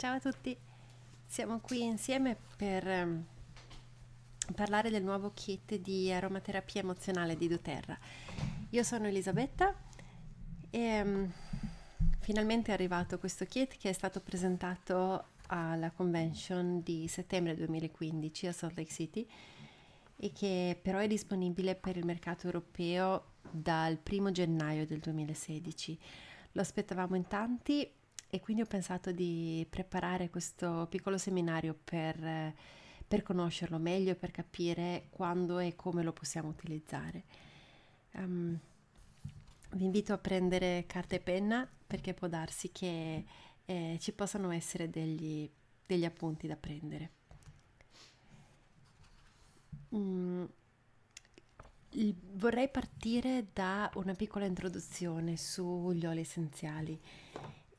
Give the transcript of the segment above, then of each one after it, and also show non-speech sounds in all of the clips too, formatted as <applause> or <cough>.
Ciao a tutti, siamo qui insieme per ehm, parlare del nuovo kit di aromaterapia emozionale di doTERRA. Io sono Elisabetta e um, finalmente è arrivato questo kit che è stato presentato alla convention di settembre 2015 a Salt Lake City e che però è disponibile per il mercato europeo dal 1 gennaio del 2016. Lo aspettavamo in tanti e quindi ho pensato di preparare questo piccolo seminario per, per conoscerlo meglio, per capire quando e come lo possiamo utilizzare. Um, vi invito a prendere carta e penna perché può darsi che eh, ci possano essere degli, degli appunti da prendere. Mm, vorrei partire da una piccola introduzione sugli oli essenziali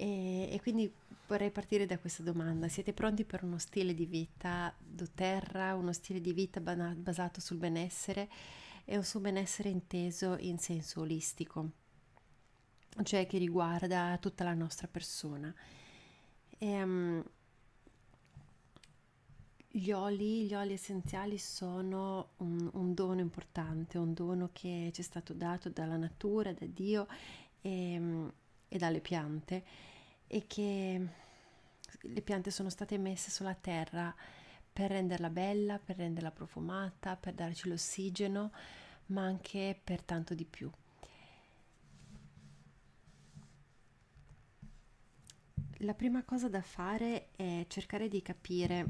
e, e quindi vorrei partire da questa domanda. Siete pronti per uno stile di vita doterra, uno stile di vita basato sul benessere e un suo benessere inteso in senso olistico, cioè che riguarda tutta la nostra persona? E, um, gli oli, gli oli essenziali sono un, un, dono importante, un dono che ci è stato dato dalla natura, da Dio e, ehm, e dalle piante e che le piante sono state messe sulla terra per renderla bella, per renderla profumata, per darci l'ossigeno, ma anche per tanto di più. La prima cosa da fare è cercare di capire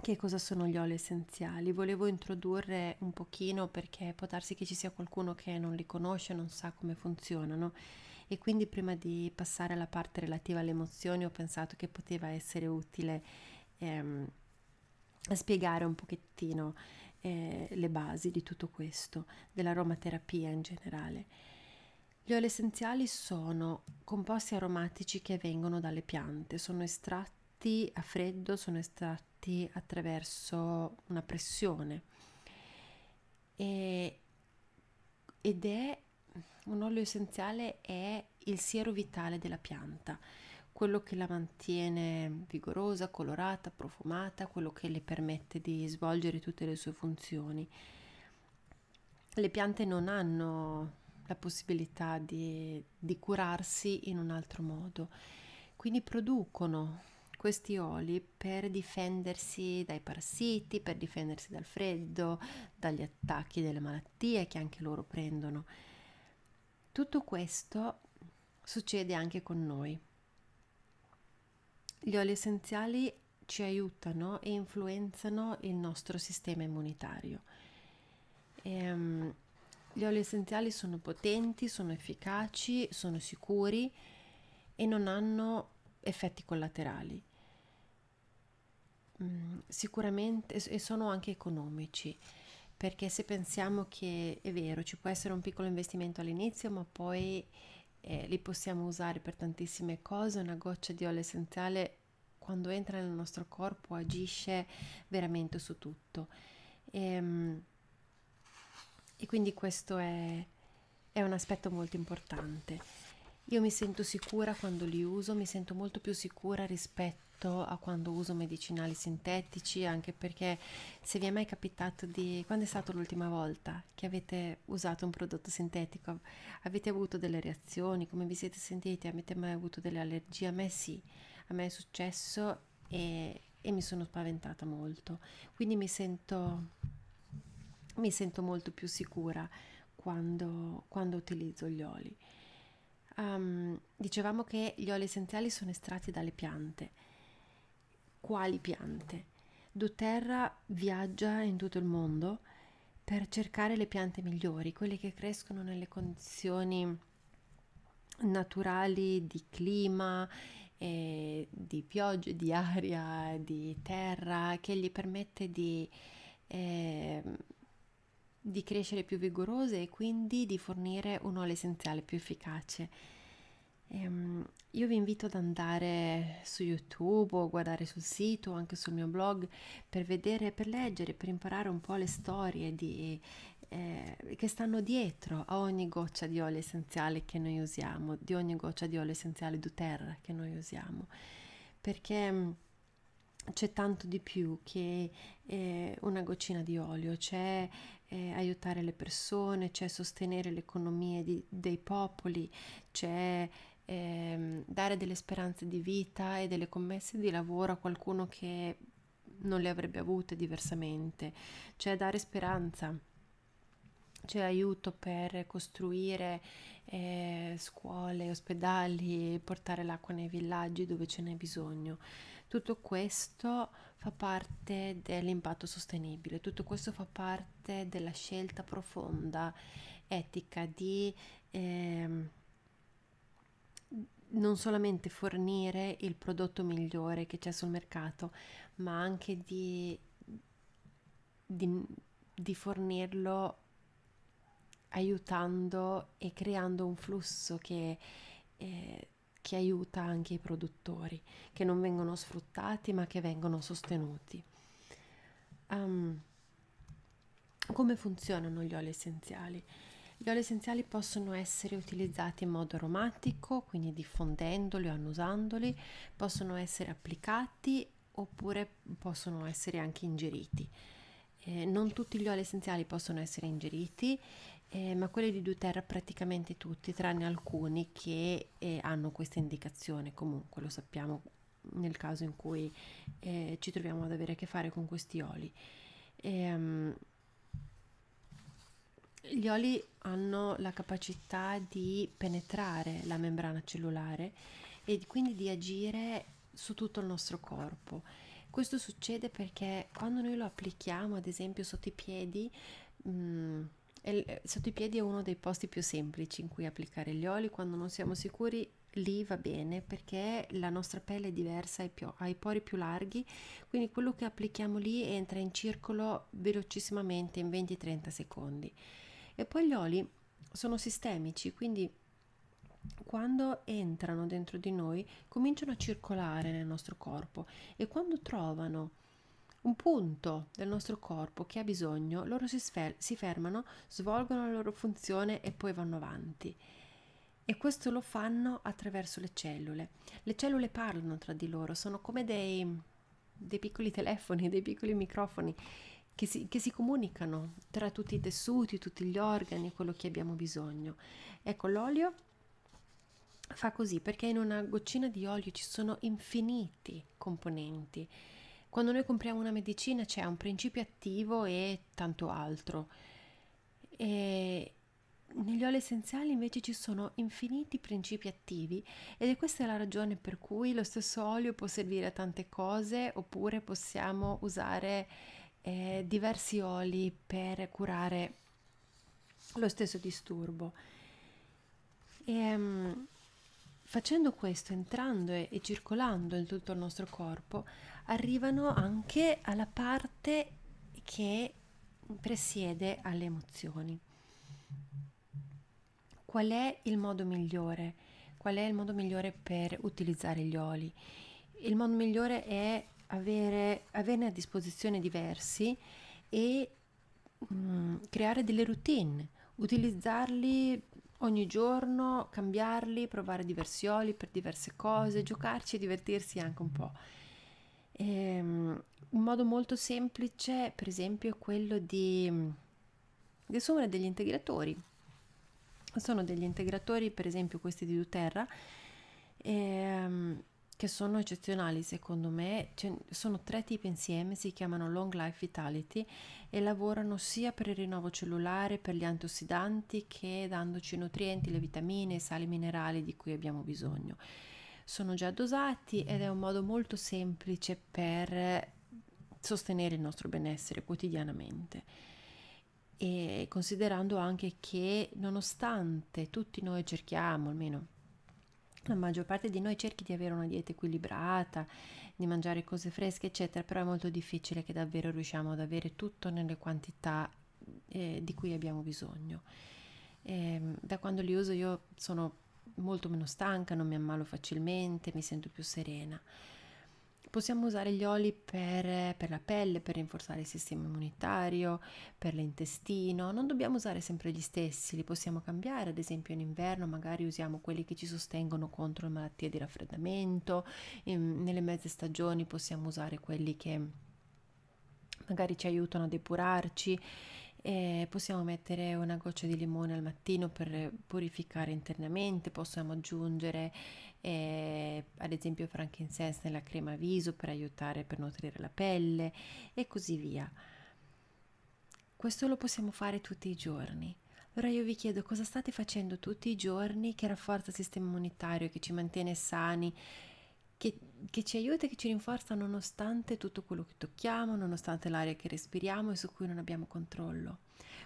che cosa sono gli oli essenziali. Volevo introdurre un pochino perché può darsi che ci sia qualcuno che non li conosce, non sa come funzionano e quindi prima di passare alla parte relativa alle emozioni ho pensato che poteva essere utile ehm, spiegare un pochettino eh, le basi di tutto questo, dell'aromaterapia in generale. Gli oli essenziali sono composti aromatici che vengono dalle piante, sono estratti a freddo, sono estratti attraverso una pressione e, ed è un olio essenziale è il siero vitale della pianta, quello che la mantiene vigorosa, colorata, profumata, quello che le permette di svolgere tutte le sue funzioni. Le piante non hanno la possibilità di, di curarsi in un altro modo, quindi producono questi oli per difendersi dai parassiti, per difendersi dal freddo, dagli attacchi delle malattie che anche loro prendono. Tutto questo succede anche con noi. Gli oli essenziali ci aiutano e influenzano il nostro sistema immunitario. Ehm, gli oli essenziali sono potenti, sono efficaci, sono sicuri e non hanno effetti collaterali. Mm, sicuramente e sono anche economici perché se pensiamo che è vero, ci può essere un piccolo investimento all'inizio, ma poi eh, li possiamo usare per tantissime cose, una goccia di olio essenziale quando entra nel nostro corpo agisce veramente su tutto. E, ehm, e quindi questo è, è un aspetto molto importante. Io mi sento sicura quando li uso, mi sento molto più sicura rispetto rispetto a quando uso medicinali sintetici, anche perché se vi è mai capitato di... quando è stata l'ultima volta che avete usato un prodotto sintetico, avete avuto delle reazioni, come vi siete sentiti, avete mai avuto delle allergie? A me sì, a me è successo e, e mi sono spaventata molto, quindi mi sento, mi sento molto più sicura quando, quando utilizzo gli oli. Um, dicevamo che gli oli essenziali sono estratti dalle piante quali piante. Doterra viaggia in tutto il mondo per cercare le piante migliori, quelle che crescono nelle condizioni naturali di clima, eh, di piogge, di aria, di terra, che gli permette di, eh, di crescere più vigorose e quindi di fornire un olio essenziale più efficace. Ehm, io vi invito ad andare su YouTube o guardare sul sito, anche sul mio blog, per vedere, per leggere, per imparare un po' le storie di, eh, che stanno dietro a ogni goccia di olio essenziale che noi usiamo, di ogni goccia di olio essenziale d'Uterra che noi usiamo, perché mm, c'è tanto di più che eh, una goccina di olio, c'è eh, aiutare le persone, c'è sostenere le economie di, dei popoli, c'è ehm, dare delle speranze di vita e delle commesse di lavoro a qualcuno che non le avrebbe avute diversamente, cioè dare speranza, cioè aiuto per costruire eh, scuole, ospedali, portare l'acqua nei villaggi dove ce n'è bisogno. Tutto questo fa parte dell'impatto sostenibile, tutto questo fa parte della scelta profonda, etica di... Eh, non solamente fornire il prodotto migliore che c'è sul mercato, ma anche di, di, di fornirlo aiutando e creando un flusso che, eh, che aiuta anche i produttori, che non vengono sfruttati ma che vengono sostenuti. Um, come funzionano gli oli essenziali? Gli oli essenziali possono essere utilizzati in modo aromatico, quindi diffondendoli o annusandoli, possono essere applicati oppure possono essere anche ingeriti. Eh, non tutti gli oli essenziali possono essere ingeriti, eh, ma quelli di Duterra praticamente tutti, tranne alcuni che eh, hanno questa indicazione, comunque lo sappiamo nel caso in cui eh, ci troviamo ad avere a che fare con questi oli. E, ehm, gli oli hanno la capacità di penetrare la membrana cellulare e quindi di agire su tutto il nostro corpo. Questo succede perché quando noi lo applichiamo, ad esempio, sotto i piedi, mh, mm, è, eh, sotto i piedi è uno dei posti più semplici in cui applicare gli oli, quando non siamo sicuri lì va bene perché la nostra pelle è diversa, ha i pori più larghi, quindi quello che applichiamo lì entra in circolo velocissimamente in 20-30 secondi. E poi gli oli sono sistemici, quindi quando entrano dentro di noi cominciano a circolare nel nostro corpo e quando trovano un punto del nostro corpo che ha bisogno, loro si, sfer- si fermano, svolgono la loro funzione e poi vanno avanti. E questo lo fanno attraverso le cellule. Le cellule parlano tra di loro, sono come dei, dei piccoli telefoni, <laughs> dei piccoli microfoni che si, che si comunicano tra tutti i tessuti, tutti gli organi, quello che abbiamo bisogno. Ecco, l'olio fa così perché in una goccina di olio ci sono infiniti componenti. Quando noi compriamo una medicina c'è un principio attivo e tanto altro. E negli oli essenziali invece ci sono infiniti principi attivi ed è questa la ragione per cui lo stesso olio può servire a tante cose oppure possiamo usare eh, diversi oli per curare lo stesso disturbo. E, um, facendo questo, entrando e, e circolando in tutto il nostro corpo, arrivano anche alla parte che presiede alle emozioni. Qual è il modo migliore? Qual è il modo migliore per utilizzare gli oli? Il modo migliore è avere, averne a disposizione diversi e mh, mm, creare delle routine, utilizzarli ogni giorno, cambiarli, provare diversi oli per diverse cose, mm-hmm. giocarci e divertirsi anche un po'. Ehm, un modo molto semplice, per esempio, è quello di, di assumere degli integratori. Sono degli integratori, per esempio questi di Duterra, ehm, che sono eccezionali secondo me, cioè, sono tre tipi insieme, si chiamano Long Life Vitality e lavorano sia per il rinnovo cellulare, per gli antiossidanti che dandoci nutrienti, le vitamine, i sali minerali di cui abbiamo bisogno. Sono già dosati ed è un modo molto semplice per sostenere il nostro benessere quotidianamente e considerando anche che nonostante tutti noi cerchiamo, almeno la maggior parte di noi cerchi di avere una dieta equilibrata, di mangiare cose fresche, eccetera, però è molto difficile che davvero riusciamo ad avere tutto nelle quantità eh, di cui abbiamo bisogno. E, ehm, da quando li uso io sono molto meno stanca, non mi ammalo facilmente, mi sento più serena. Possiamo usare gli oli per, per la pelle, per rinforzare il sistema immunitario, per l'intestino. Non dobbiamo usare sempre gli stessi, li possiamo cambiare. Ad esempio in inverno magari usiamo quelli che ci sostengono contro le malattie di raffreddamento, in, nelle mezze stagioni possiamo usare quelli che magari ci aiutano a depurarci. E possiamo mettere una goccia di limone al mattino per purificare internamente, possiamo aggiungere eh, ad esempio frankincense nella crema viso per aiutare per nutrire la pelle e così via. Questo lo possiamo fare tutti i giorni. Allora io vi chiedo cosa state facendo tutti i giorni che rafforza il sistema immunitario, che ci mantiene sani, che, che ci aiuta e che ci rinforza nonostante tutto quello che tocchiamo, nonostante l'aria che respiriamo e su cui non abbiamo controllo.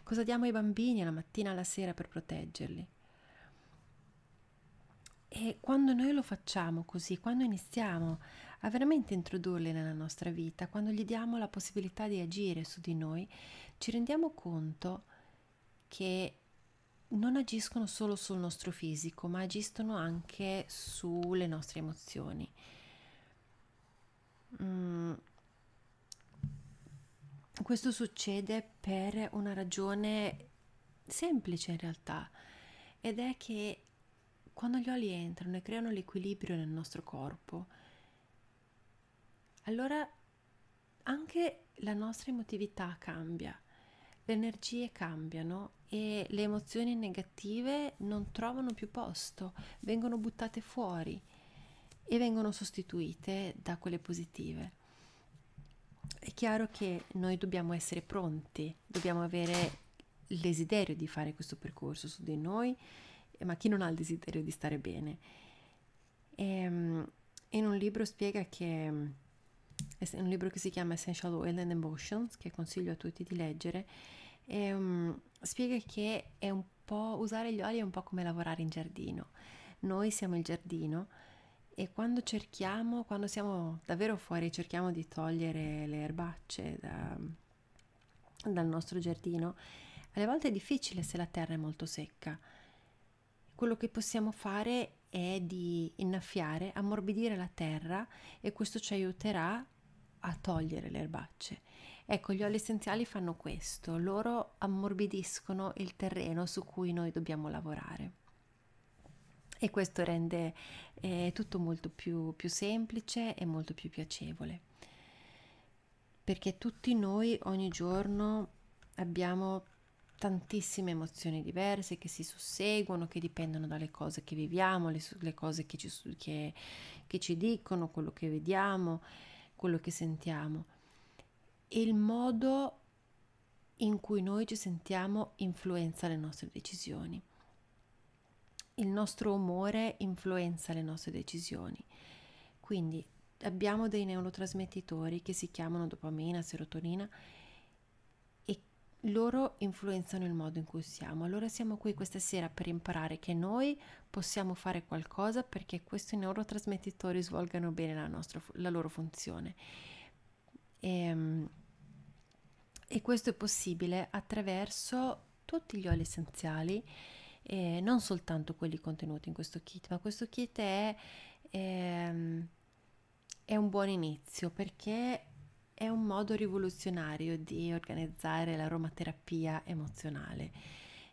Cosa diamo ai bambini alla mattina e alla sera per proteggerli? E quando noi lo facciamo così, quando iniziamo a veramente introdurli nella nostra vita, quando gli diamo la possibilità di agire su di noi, ci rendiamo conto che non agiscono solo sul nostro fisico, ma agiscono anche sulle nostre emozioni. Mm. Questo succede per una ragione semplice in realtà, ed è che quando gli oli entrano e creano l'equilibrio nel nostro corpo, allora anche la nostra emotività cambia, le energie cambiano e le emozioni negative non trovano più posto, vengono buttate fuori e vengono sostituite da quelle positive. È chiaro che noi dobbiamo essere pronti, dobbiamo avere il desiderio di fare questo percorso su di noi eh, ma chi non ha il desiderio di stare bene? E, ehm, in un libro spiega che è un libro che si chiama Essential Oil and Emotions, che consiglio a tutti di leggere, e, um, spiega che è un po' usare gli oli è un po' come lavorare in giardino. Noi siamo il giardino e quando cerchiamo, quando siamo davvero fuori, cerchiamo di togliere le erbacce da, dal nostro giardino, alle volte è difficile se la terra è molto secca quello che possiamo fare è di innaffiare, ammorbidire la terra e questo ci aiuterà a togliere le erbacce. Ecco, gli oli essenziali fanno questo, loro ammorbidiscono il terreno su cui noi dobbiamo lavorare e questo rende eh, tutto molto più, più semplice e molto più piacevole perché tutti noi ogni giorno abbiamo tantissime emozioni diverse che si susseguono, che dipendono dalle cose che viviamo, le, le cose che ci, che, che ci dicono, quello che vediamo, quello che sentiamo. E il modo in cui noi ci sentiamo influenza le nostre decisioni. Il nostro umore influenza le nostre decisioni. Quindi abbiamo dei neurotrasmettitori che si chiamano dopamina, serotonina, loro influenzano il modo in cui siamo. Allora siamo qui questa sera per imparare che noi possiamo fare qualcosa perché questi neurotrasmettitori svolgano bene la, nostra, la loro funzione. E, ehm, e questo è possibile attraverso tutti gli oli essenziali, eh, non soltanto quelli contenuti in questo kit, ma questo kit è, è, ehm, è un buon inizio perché è un modo rivoluzionario di organizzare l'aromaterapia emozionale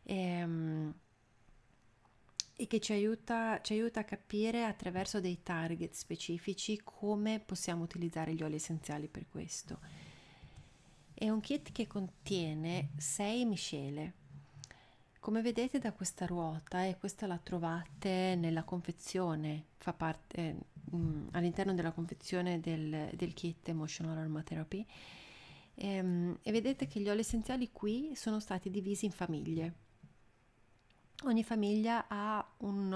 e, ehm, e che ci aiuta, ci aiuta a capire attraverso dei target specifici come possiamo utilizzare gli oli essenziali per questo. È un kit che contiene 6 miscele come vedete da questa ruota, e questa la trovate nella confezione, fa parte eh, mm, all'interno della confezione del, del kit Emotional Aromatherapy, ehm, e vedete che gli oli essenziali qui sono stati divisi in famiglie. Ogni famiglia ha un,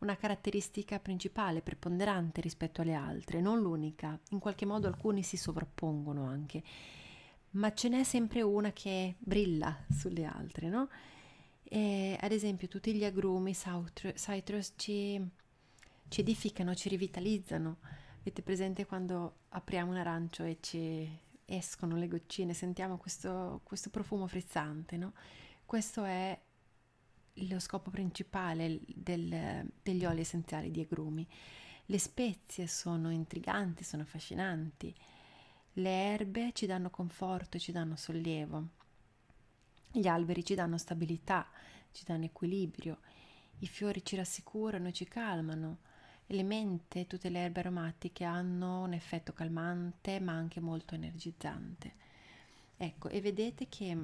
una caratteristica principale, preponderante rispetto alle altre, non l'unica, in qualche modo alcuni si sovrappongono anche, ma ce n'è sempre una che brilla sulle altre, no? E ad esempio tutti gli agrumi, citrus, ci, ci edificano, ci rivitalizzano. Avete presente quando apriamo un arancio e ci escono le goccine, sentiamo questo, questo profumo frizzante, no? Questo è lo scopo principale del, degli oli essenziali di agrumi. Le spezie sono intriganti, sono affascinanti. Le erbe ci danno conforto, ci danno sollievo. Gli alberi ci danno stabilità, ci danno equilibrio, i fiori ci rassicurano, ci calmano. Le mente, tutte le erbe aromatiche hanno un effetto calmante ma anche molto energizzante. Ecco, e vedete che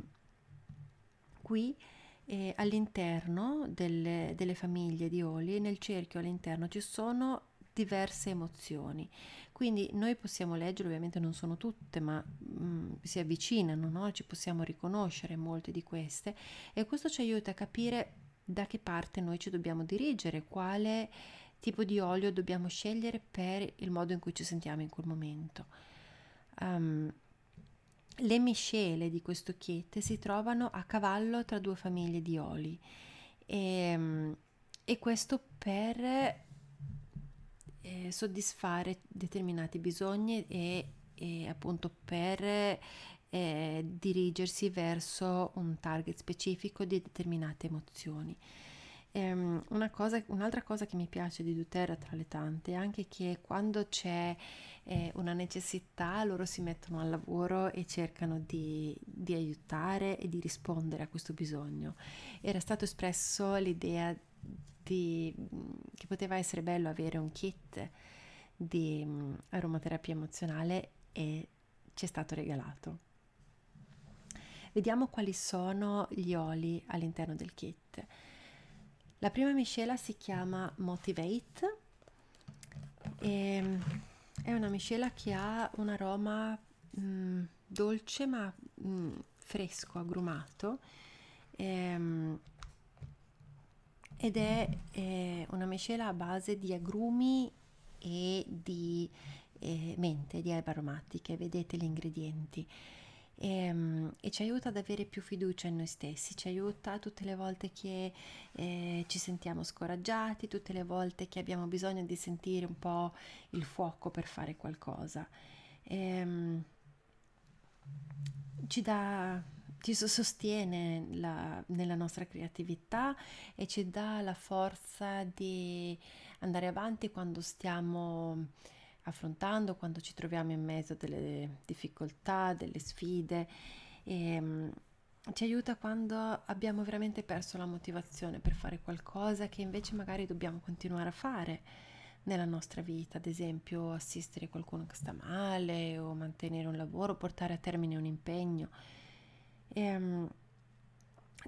qui eh, all'interno delle, delle famiglie di oli, nel cerchio all'interno, ci sono diverse emozioni. Quindi noi possiamo leggere, ovviamente non sono tutte, ma mh, mm, si avvicinano, no? ci possiamo riconoscere molte di queste e questo ci aiuta a capire da che parte noi ci dobbiamo dirigere, quale tipo di olio dobbiamo scegliere per il modo in cui ci sentiamo in quel momento. Um, le miscele di questo kit si trovano a cavallo tra due famiglie di oli e, ehm, e questo per eh, soddisfare determinati bisogni e, e appunto per eh, dirigersi verso un target specifico di determinate emozioni. Um, un'altra cosa, un cosa che mi piace di Duterra tra le tante è anche che quando c'è eh, una necessità loro si mettono al lavoro e cercano di, di, aiutare e di rispondere a questo bisogno. Era stato espresso l'idea di, che poteva essere bello avere un kit di mm, aromaterapia emozionale e ci è stato regalato. Vediamo quali sono gli oli all'interno del kit. La prima miscela si chiama Motivate e mm, è una miscela che ha un aroma mh, mm, dolce ma mh, fresco, agrumato. E, ehm, mh, ed è eh, una miscela a base di agrumi e di eh, mente, di erbe aromatiche, vedete gli ingredienti e, ehm, e ci aiuta ad avere più fiducia in noi stessi, ci aiuta tutte le volte che eh, ci sentiamo scoraggiati, tutte le volte che abbiamo bisogno di sentire un po' il fuoco per fare qualcosa. E, ehm, ci dà ci sostiene la, nella nostra creatività e ci dà la forza di andare avanti quando stiamo affrontando, quando ci troviamo in mezzo delle difficoltà, delle sfide. E, ehm, ci aiuta quando abbiamo veramente perso la motivazione per fare qualcosa che invece magari dobbiamo continuare a fare nella nostra vita, ad esempio assistere qualcuno che sta male o mantenere un lavoro, portare a termine un impegno ehm,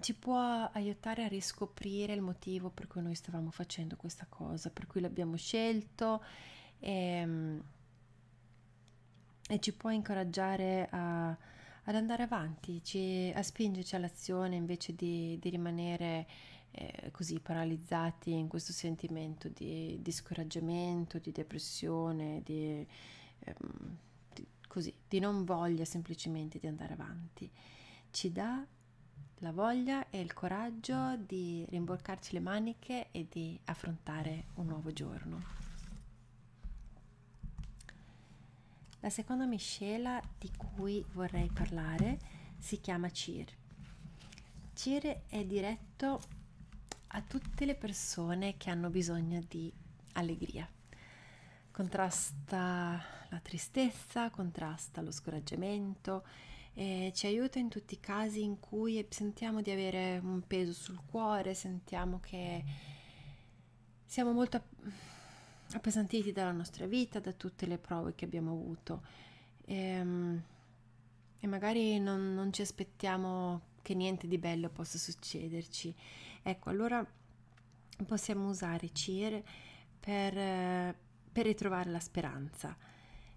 ci può aiutare a riscoprire il motivo per cui noi stavamo facendo questa cosa, per cui l'abbiamo scelto ehm, e ci può incoraggiare a, ad andare avanti, ci, a spingerci all'azione invece di, di rimanere eh, così paralizzati in questo sentimento di, di scoraggiamento, di depressione, di, ehm, di, così, di non voglia semplicemente di andare avanti ci dà la voglia e il coraggio di rimboccarci le maniche e di affrontare un nuovo giorno. La seconda miscela di cui vorrei parlare si chiama CIR. CIR è diretto a tutte le persone che hanno bisogno di allegria. Contrasta la tristezza, contrasta lo scoraggiamento, e ci aiuta in tutti i casi in cui sentiamo di avere un peso sul cuore, sentiamo che siamo molto appesantiti dalla nostra vita, da tutte le prove che abbiamo avuto e, ehm, e magari non, non ci aspettiamo che niente di bello possa succederci. Ecco, allora possiamo usare CIR per, per ritrovare la speranza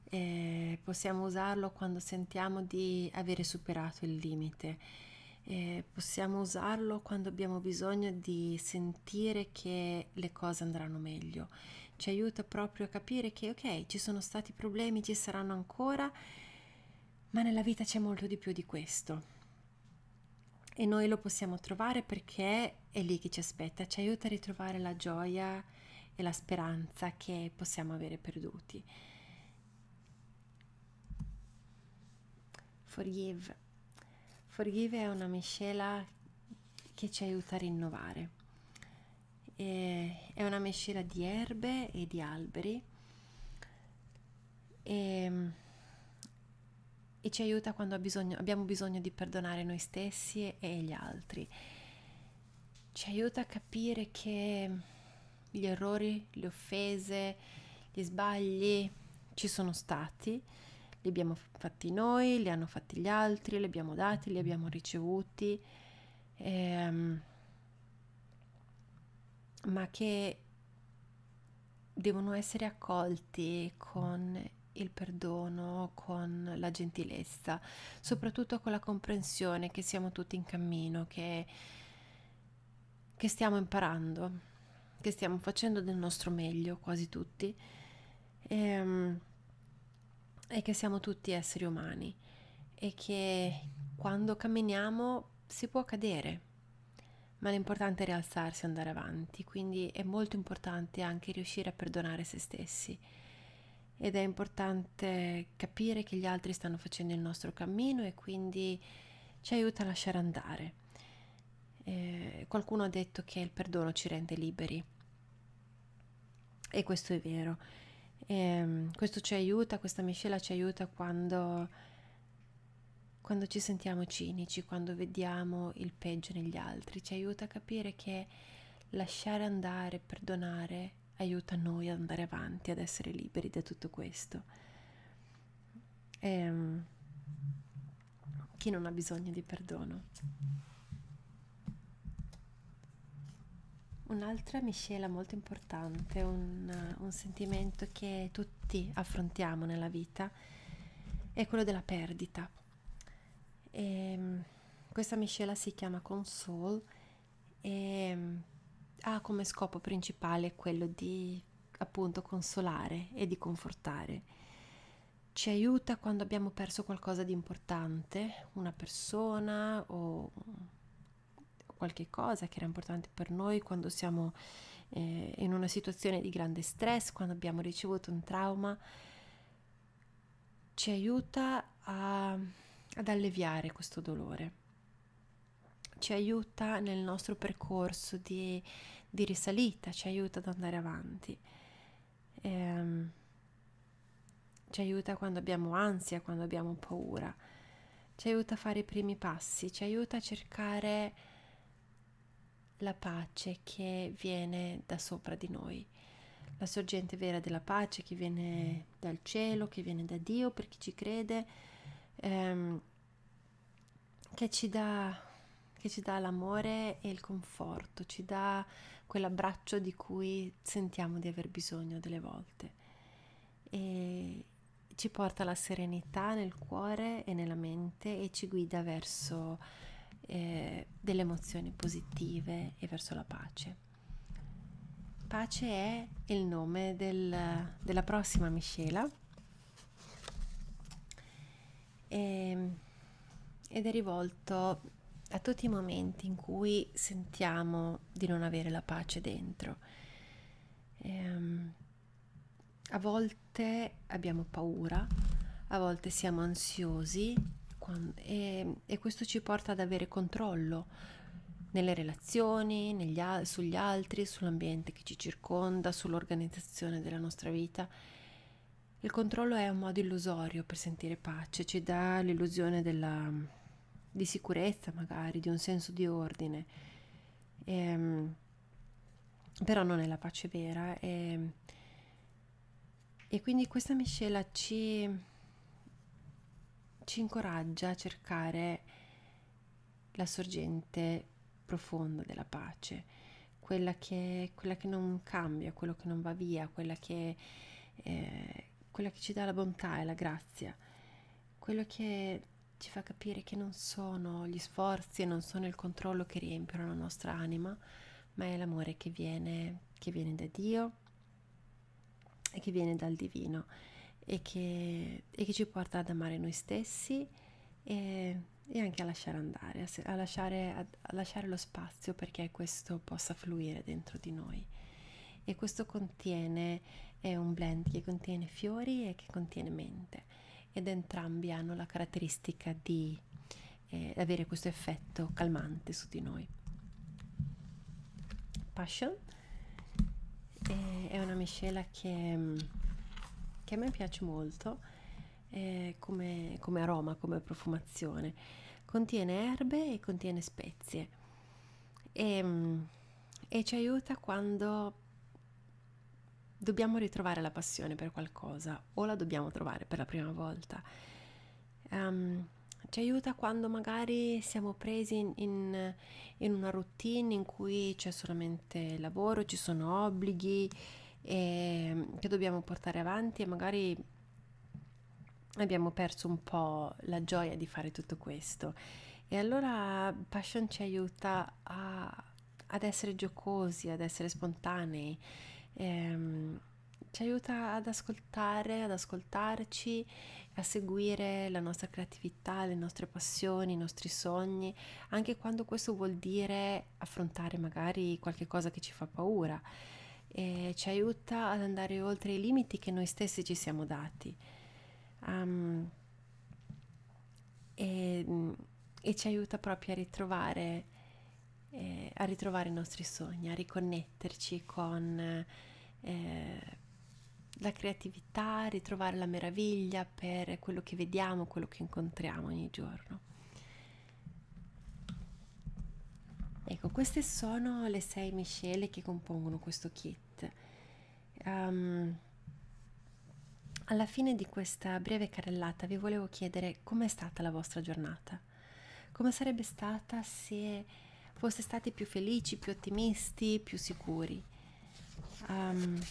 eh, possiamo usarlo quando sentiamo di avere superato il limite, eh, possiamo usarlo quando abbiamo bisogno di sentire che le cose andranno meglio, ci aiuta proprio a capire che ok, ci sono stati problemi, ci saranno ancora, ma nella vita c'è molto di più di questo. E noi lo possiamo trovare perché è lì che ci aspetta, ci aiuta a ritrovare la gioia e la speranza che possiamo avere perduti. Forgive. Forgive è una miscela che ci aiuta a rinnovare. E, è una miscela di erbe e di alberi e, ehm, e ci aiuta quando bisogno, abbiamo bisogno di perdonare noi stessi e gli altri. Ci aiuta a capire che gli errori, le offese, gli sbagli ci sono stati li abbiamo fatti noi, li hanno fatti gli altri, li abbiamo dati, li abbiamo ricevuti. Ehm, ma che devono essere accolti con il perdono, con la gentilezza, soprattutto con la comprensione che siamo tutti in cammino, che, che stiamo imparando, che stiamo facendo del nostro meglio, quasi tutti. E, ehm, è che siamo tutti esseri umani e che quando camminiamo si può cadere, ma l'importante è rialzarsi e andare avanti, quindi è molto importante anche riuscire a perdonare se stessi ed è importante capire che gli altri stanno facendo il nostro cammino e quindi ci aiuta a lasciare andare. Eh, qualcuno ha detto che il perdono ci rende liberi e questo è vero e ehm, questo ci aiuta, questa miscela ci aiuta quando, quando ci sentiamo cinici, quando vediamo il peggio negli altri, ci aiuta a capire che lasciare andare, perdonare, aiuta noi ad andare avanti, ad essere liberi da tutto questo. E, ehm, chi non ha bisogno di perdono? Un'altra miscela molto importante, un, un sentimento che tutti affrontiamo nella vita è quello della perdita. E, ehm, questa miscela si chiama Consol e ehm, ha come scopo principale quello di appunto consolare e di confortare. Ci aiuta quando abbiamo perso qualcosa di importante, una persona o qualche cosa che era importante per noi quando siamo eh, in una situazione di grande stress, quando abbiamo ricevuto un trauma, ci aiuta a, ad alleviare questo dolore ci aiuta nel nostro percorso di, di, risalita, ci aiuta ad andare avanti, ehm, ci aiuta quando abbiamo ansia, quando abbiamo paura, ci aiuta a fare i primi passi, ci aiuta a cercare la pace che viene da sopra di noi, la sorgente vera della pace che viene dal cielo, che viene da Dio per chi ci crede, ehm, che ci dà che ci dà l'amore e il conforto, ci dà quell'abbraccio di cui sentiamo di aver bisogno delle volte e ci porta la serenità nel cuore e nella mente e ci guida verso eh, delle emozioni positive e verso la pace. Pace è il nome del, della prossima miscela e, ehm, ed è rivolto a tutti i momenti in cui sentiamo di non avere la pace dentro. E, ehm, a volte abbiamo paura, a volte siamo ansiosi e, e questo ci porta ad avere controllo nelle relazioni, negli, sugli altri, sull'ambiente che ci circonda, sull'organizzazione della nostra vita. Il controllo è un modo illusorio per sentire pace, ci dà l'illusione della, di sicurezza magari, di un senso di ordine, e, ehm, però non è la pace vera e, ehm, e quindi questa miscela ci ci incoraggia a cercare la sorgente profonda della pace, quella che, quella che non cambia, quello che non va via, quella che, eh, quella che ci dà la bontà e la grazia, quello che ci fa capire che non sono gli sforzi e non sono il controllo che riempiono la nostra anima, ma è l'amore che viene, che viene da Dio e che viene dal divino e che, e che ci porta ad amare noi stessi e, e anche a lasciare andare, a, a, lasciare, a, lasciare lo spazio perché questo possa fluire dentro di noi. E questo contiene, è un blend che contiene fiori e che contiene mente ed entrambi hanno la caratteristica di eh, avere questo effetto calmante su di noi. Passion eh, è una miscela che mm, che a me piace molto eh, come, come aroma, come profumazione. Contiene erbe e contiene spezie e, ehm, e ci aiuta quando dobbiamo ritrovare la passione per qualcosa o la dobbiamo trovare per la prima volta. Um, ci aiuta quando magari siamo presi in, in, in una routine in cui c'è solamente lavoro, ci sono obblighi e ehm, che dobbiamo portare avanti e magari abbiamo perso un po' la gioia di fare tutto questo. E allora Passion ci aiuta a, ad essere giocosi, ad essere spontanei, ehm, ci aiuta ad ascoltare, ad ascoltarci, a seguire la nostra creatività, le nostre passioni, i nostri sogni, anche quando questo vuol dire affrontare magari qualche cosa che ci fa paura e ci aiuta ad andare oltre i limiti che noi stessi ci siamo dati um, e, e, ci aiuta proprio a ritrovare, eh, a ritrovare i nostri sogni, a riconnetterci con eh, la creatività, ritrovare la meraviglia per quello che vediamo, quello che incontriamo ogni giorno. queste sono le sei miscele che compongono questo kit. Um, alla fine di questa breve carrellata vi volevo chiedere com'è stata la vostra giornata, come sarebbe stata se foste stati più felici, più ottimisti, più sicuri, um,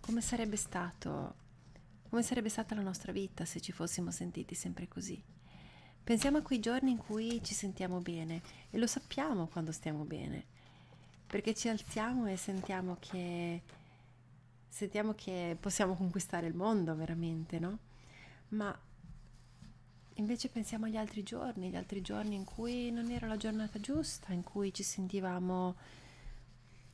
come, sarebbe stato, come sarebbe stata la nostra vita se ci fossimo sentiti sempre così. Pensiamo a quei giorni in cui ci sentiamo bene e lo sappiamo quando stiamo bene, perché ci alziamo e sentiamo che, sentiamo che possiamo conquistare il mondo veramente, no? Ma invece pensiamo agli altri giorni, gli altri giorni in cui non era la giornata giusta, in cui ci sentivamo,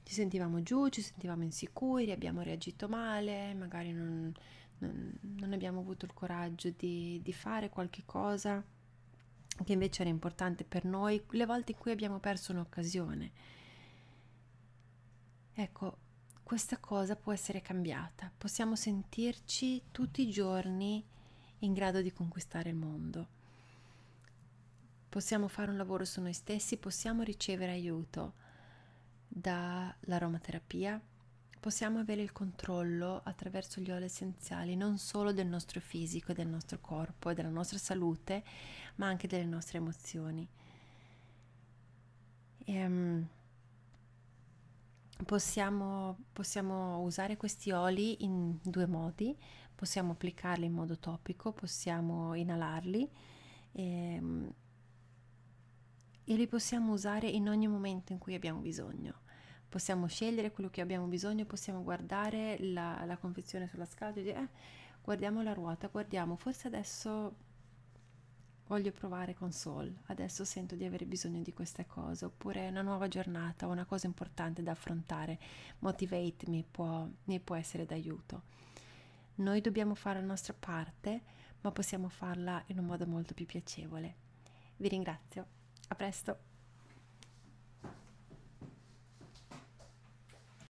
ci sentivamo giù, ci sentivamo insicuri, abbiamo reagito male, magari non, non, non abbiamo avuto il coraggio di, di fare qualche cosa che invece era importante per noi, le volte in cui abbiamo perso un'occasione. Ecco, questa cosa può essere cambiata, possiamo sentirci tutti i giorni in grado di conquistare il mondo. Possiamo fare un lavoro su noi stessi, possiamo ricevere aiuto dall'aromaterapia, possiamo avere il controllo attraverso gli oli essenziali non solo del nostro fisico, del nostro corpo e della nostra salute, ma anche delle nostre emozioni. E, um, possiamo, possiamo usare questi oli in due modi, possiamo applicarli in modo topico, possiamo inalarli. E, um, e li possiamo usare in ogni momento in cui abbiamo bisogno possiamo scegliere quello che abbiamo bisogno, possiamo guardare la, la confezione sulla scatola e dire eh, guardiamo la ruota, guardiamo, forse adesso voglio provare console, adesso sento di avere bisogno di questa cosa, oppure una nuova giornata, una cosa importante da affrontare, motivate mi può, mi può essere d'aiuto. Noi dobbiamo fare la nostra parte, ma possiamo farla in un modo molto più piacevole. Vi ringrazio, a presto!